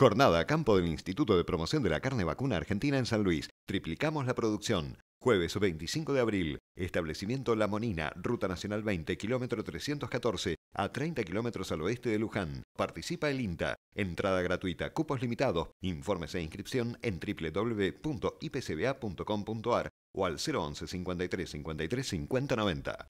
Jornada campo del Instituto de Promoción de la Carne Vacuna Argentina en San Luis. Triplicamos la producción. Jueves 25 de abril, establecimiento La Monina, Ruta Nacional 20, kilómetro 314, a 30 kilómetros al oeste de Luján. Participa el INTA. Entrada gratuita, cupos limitados. Informes e inscripción en www.ipcba.com.ar o al 011 53 53 50